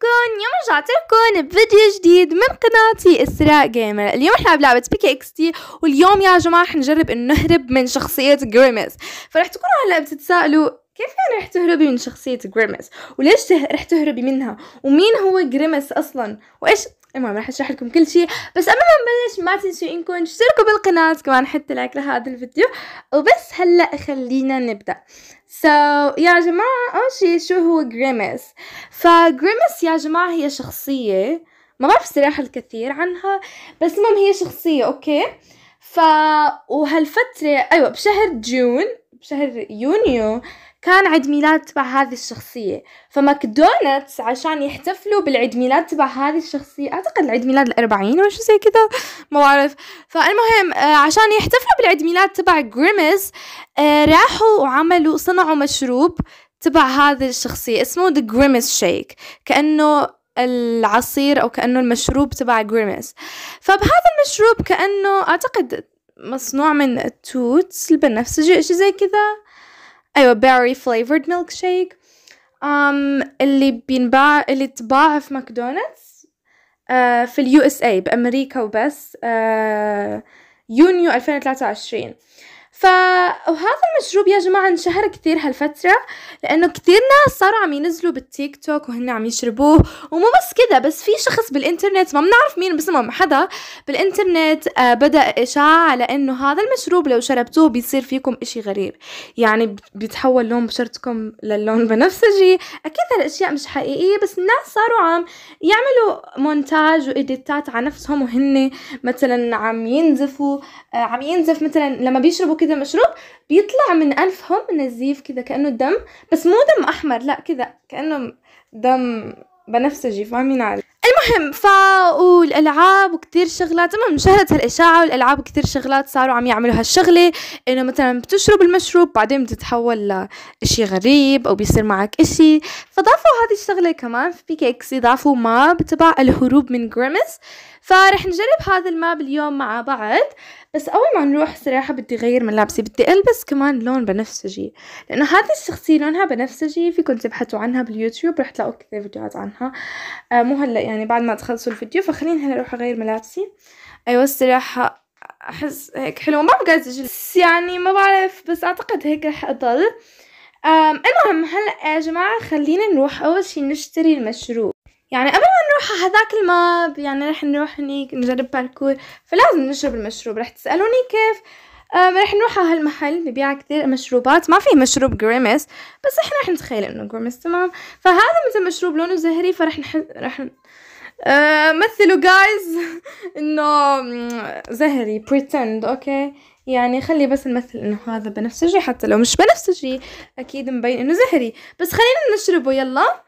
كيفكن؟ اليوم رجعت لكم بفيديو جديد من قناتي اسراء جيمر، اليوم رح نلعب لعبة بيكي اكس تي واليوم يا جماعة رح نجرب انه نهرب من شخصية جريمس، فرح تكونوا هلا بتتسائلوا كيف يعني رح تهربي من شخصية جريمس؟ وليش رح تهربي منها؟ ومين هو جريمس اصلا؟ وايش المهم راح اشرح لكم كل شيء بس قبل ما نبلش ما تنسوا انكم تشتركوا بالقناه كمان حتى لايك لهذا الفيديو وبس هلا خلينا نبدا سو so, يا جماعه اول شيء شو هو جريمس فجريمس يا جماعه هي شخصيه ما بعرف صراحه الكثير عنها بس المهم هي شخصيه اوكي ف وهالفتره ايوه بشهر جون بشهر يونيو كان عيد ميلاد تبع هذه الشخصية فماكدونالدز عشان يحتفلوا بالعيد ميلاد تبع هذه الشخصية أعتقد العيد ميلاد الأربعين أو شو زي كذا ما بعرف فالمهم آه، عشان يحتفلوا بالعيد ميلاد تبع جريمز آه، راحوا وعملوا صنعوا مشروب تبع هذه الشخصية اسمه ذا Grimace شيك كأنه العصير او كانه المشروب تبع جريمس فبهذا المشروب كانه اعتقد مصنوع من التوت البنفسجي اشي زي كذا أيوة berry flavored شيك ام اللي بينباع اللي تباع في ماكدونالدز uh, في اليو اس اي بأمريكا وبس uh, يونيو 2023 فهذا المشروب يا جماعة انشهر كثير هالفترة لأنه كثير ناس صاروا عم ينزلوا بالتيك توك وهن عم يشربوه ومو بس كذا بس في شخص بالإنترنت ما بنعرف مين بس ما حدا بالإنترنت آه، بدأ إشاعة على إنه هذا المشروب لو شربتوه بيصير فيكم إشي غريب يعني بيتحول لون بشرتكم للون بنفسجي أكيد هالأشياء مش حقيقية بس الناس صاروا عم يعملوا مونتاج وإيديتات على نفسهم وهن مثلا عم ينزفوا آه، عم ينزف مثلا لما بيشربوا كذا كذا مشروب بيطلع من انفهم نزيف كذا كانه دم بس مو دم احمر لا كذا كانه دم بنفسجي فاهمين علي المهم فا والالعاب وكثير شغلات المهم انشهرت هالاشاعه والالعاب كثير شغلات صاروا عم يعملوا هالشغله انه مثلا بتشرب المشروب بعدين بتتحول لشيء غريب او بيصير معك اشي فضافوا هذه الشغله كمان في بي كيكس ضافوا ماب تبع الهروب من جريمس فرح نجرب هذا الماب اليوم مع بعض بس اول ما نروح صراحه بدي اغير ملابسي بدي البس كمان لون بنفسجي لانه هذه الشخصيه لونها بنفسجي فيكم تبحثوا عنها باليوتيوب رح تلاقوا كثير فيديوهات عنها آه، مو هلا يعني يعني بعد ما تخلصوا الفيديو فخليني هلا اروح اغير ملابسي ايوه الصراحه احس هيك حلو ما بقى يعني ما بعرف بس اعتقد هيك رح اضل المهم هلا يا جماعه خلينا نروح اول شي نشتري المشروب يعني قبل ما نروح على هذاك الماب يعني رح نروح هنيك نجرب باركور فلازم نشرب المشروب رح تسألوني كيف رح نروح على هالمحل ببيع كثير مشروبات ما في مشروب جريمس بس احنا رح نتخيل انه جريمس تمام فهذا مثل مشروب لونه زهري فرح نح... رح آه، مثلوا جايز انه زهري بريتند اوكي يعني خلي بس نمثل انه هذا بنفسجي حتى لو مش بنفسجي اكيد مبين انه زهري بس خلينا نشربه يلا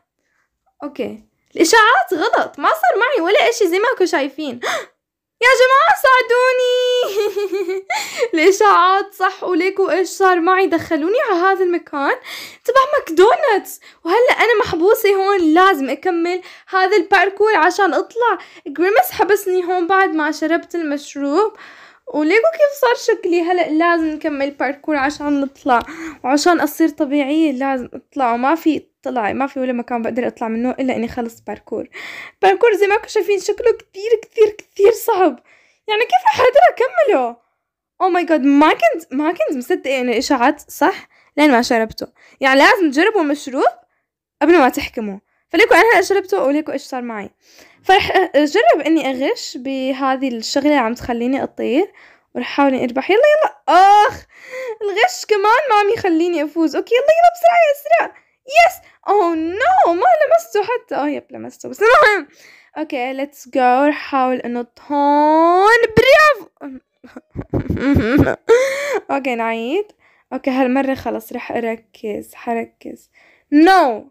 اوكي الاشاعات غلط ما صار معي ولا اشي زي ما كنتوا شايفين يا جماعة ساعدوني الإشاعات صح وليكو إيش صار معي دخلوني على هذا المكان تبع ماكدونالدز وهلأ أنا محبوسة هون لازم أكمل هذا الباركور عشان أطلع جريمس حبسني هون بعد ما شربت المشروب وليكو كيف صار شكلي هلا لازم نكمل باركور عشان نطلع وعشان اصير طبيعيه لازم اطلع وما في طلعي ما في ولا مكان بقدر اطلع منه الا اني خلص باركور باركور زي ما كنتوا شايفين شكله كثير كثير كثير صعب يعني كيف رح اقدر اكمله او ماي جاد ما كنت ما كنت مصدقه انه الاشاعات صح لين ما شربته يعني لازم تجربوا مشروب قبل ما تحكموا فليكو انا هلا شربته وليكو ايش صار معي فرح اجرب اني اغش بهذه الشغله عم تخليني اطير ورح احاول اني اربح يلا يلا اخ الغش كمان ما عم يخليني افوز اوكي يلا يلا بسرعه يا اسرع يس اوه oh, نو ما لمسته حتى اه يب لمسته بس المهم اوكي ليتس جو حاول احاول انه تهون برافو اوكي نعيد اوكي هالمرة خلص رح اركز حركز نو no.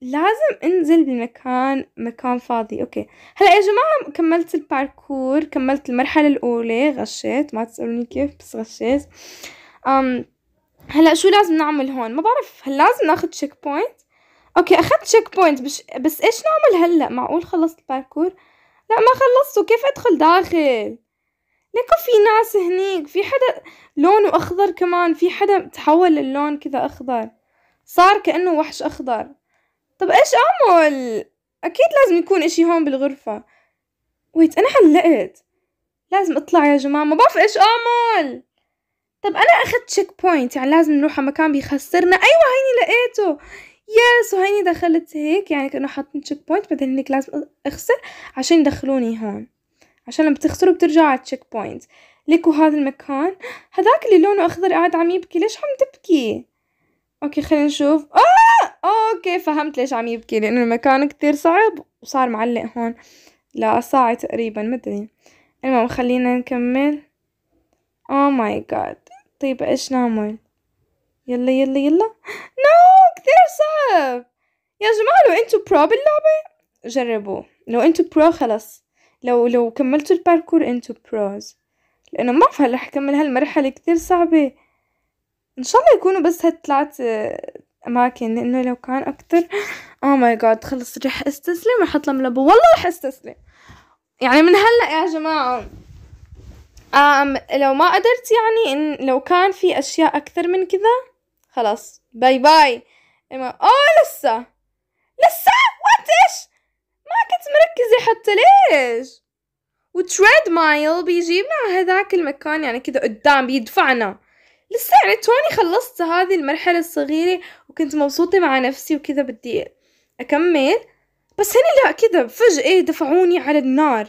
لازم انزل بمكان مكان فاضي اوكي هلا يا جماعة كملت الباركور كملت المرحلة الاولى غشيت ما تسألوني كيف بس غشيت أم um، هلا شو لازم نعمل هون ما بعرف هل لازم ناخد تشيك بوينت أوكي اخذت تشيك بوينت بش بس إيش نعمل هلأ معقول خلصت الباركور؟ لأ ما خلصته كيف أدخل داخل؟ ليكو في ناس هنيك في حدا لونه أخضر كمان في حدا تحول اللون كذا أخضر صار كأنه وحش أخضر طب إيش أعمل؟ أكيد لازم يكون إشي هون بالغرفة ويت أنا حلقت لازم أطلع يا جماعة ما بعرف إيش أعمل طب أنا اخذت تشيك بوينت يعني لازم نروح على مكان بيخسرنا أيوة هيني لقيته يس وهيني دخلت هيك يعني كانوا حاطين تشيك بوينت بعدين هنيك لازم اخسر عشان يدخلوني هون عشان لما بتخسروا بترجعوا على التشيك بوينت لكوا هذا المكان هذاك اللي لونه اخضر قاعد عم يبكي ليش عم تبكي اوكي خلينا نشوف آه! اوكي فهمت ليش عم يبكي لانه المكان كتير صعب وصار معلق هون ساعة تقريبا مدري المهم خلينا نكمل او ماي جاد طيب ايش نعمل يلا يلا يلا نو no! كثير صعب يا جماعة لو انتوا برو باللعبة جربوا لو انتوا برو خلص لو لو كملتوا الباركور انتوا بروز لانه ما بعرف رح اكمل هالمرحلة كثير صعبة ان شاء الله يكونوا بس هالثلاث آه، اماكن لانه لو كان اكتر او ماي جاد خلص رح استسلم رح اطلع من والله رح استسلم يعني من هلا يا جماعة أم لو ما قدرت يعني إن لو كان في أشياء أكثر من كذا خلاص باي باي إما آه لسه لسه وات إيش ما كنت مركزة حتى ليش وتريد مايل بيجيبنا هذاك المكان يعني كذا قدام بيدفعنا لسه يعني توني خلصت هذه المرحلة الصغيرة وكنت مبسوطة مع نفسي وكذا بدي أكمل بس هني لا كذا فجأة دفعوني على النار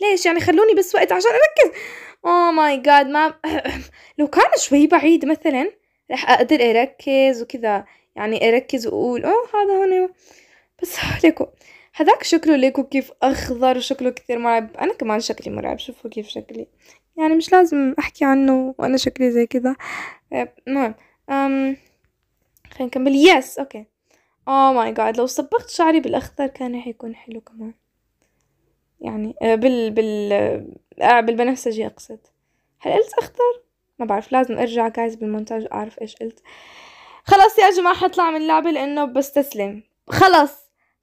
ليش يعني خلوني بس وقت عشان أركز اوه ماي جاد ما لو كان شوي بعيد مثلا رح أقدر أركز وكذا يعني أركز وأقول أوه هذا هون بس ليكو هذاك شكله ليكو كيف أخضر وشكله كثير مرعب أنا كمان شكلي مرعب شوفوا كيف شكلي يعني مش لازم أحكي عنه وأنا شكلي زي كذا آه، المهم أم خلينا نكمل يس أوكي اوه ماي جاد لو صبغت شعري بالاخضر كان رح يكون حلو كمان يعني آه، بال بال آه، بالبنفسجي اقصد هل قلت اخضر ما بعرف لازم ارجع جايز بالمونتاج اعرف ايش قلت خلص يا جماعة حطلع من اللعبة لأنه بستسلم خلص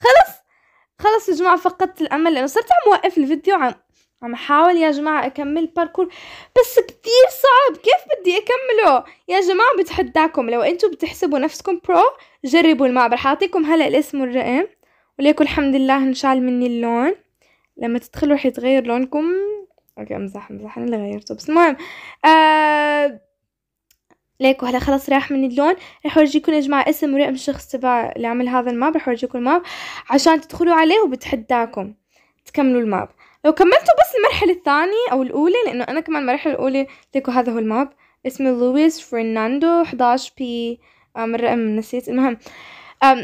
خلص خلص يا جماعة فقدت الأمل لأنه صرت عم وقف الفيديو عم عم حاول يا جماعة أكمل باركور بس كتير صعب كيف بدي أكمله يا جماعة بتحداكم لو أنتوا بتحسبوا نفسكم برو جربوا المعبر حاعطيكم هلأ الاسم والرقم وليكن الحمد لله انشال مني اللون لما تدخلوا رح يتغير لونكم اوكي امزح امزح انا اللي غيرته بس المهم آه ليكو هلا خلص راح من اللون رح اورجيكم يا جماعه اسم ورقم الشخص تبع اللي عمل هذا الماب رح اورجيكم الماب عشان تدخلوا عليه وبتحداكم تكملوا الماب لو كملتوا بس المرحله الثانيه او الاولى لانه انا كمان المرحله الاولى ليكو هذا هو الماب اسمه لويس فرناندو 11 بي آه، من الرقم نسيت المهم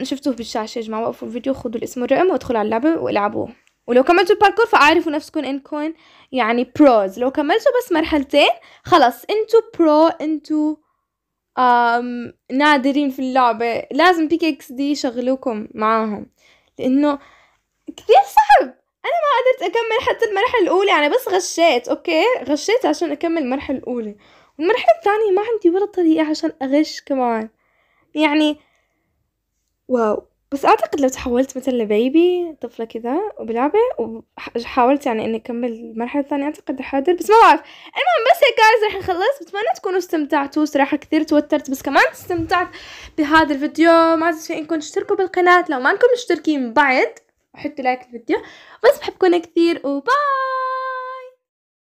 شفتوه بالشاشه يا جماعه وقفوا الفيديو خذوا الاسم والرقم وادخلوا على اللعبه والعبوه ولو كملتوا الباركور فاعرفوا نفسكم انكم يعني بروز لو كملتوا بس مرحلتين خلص انتوا برو انتوا آم نادرين في اللعبة لازم بيك اكس دي يشغلوكم معاهم لانه كثير صعب انا ما قدرت اكمل حتى المرحلة الاولى يعني بس غشيت اوكي غشيت عشان اكمل المرحلة الاولى والمرحلة الثانية ما عندي ولا طريقة عشان اغش كمان يعني واو بس أعتقد لو تحولت مثلًا لبيبي طفلة كذا وبلعبة وحاولت يعني إني أكمّل المرحلة الثانية أعتقد راح أقدر بس ما بعرف، المهم بس هيك كارز راح نخلّص بتمنى تكونوا استمتعتوا صراحة كثير توتّرت بس كمان استمتعت بهذا الفيديو ما تنسوا في إنكم تشتركوا بالقناة لو ما إنكم مشتركين بعد وحطوا لايك للفيديو بس بحبكم كثير وباي.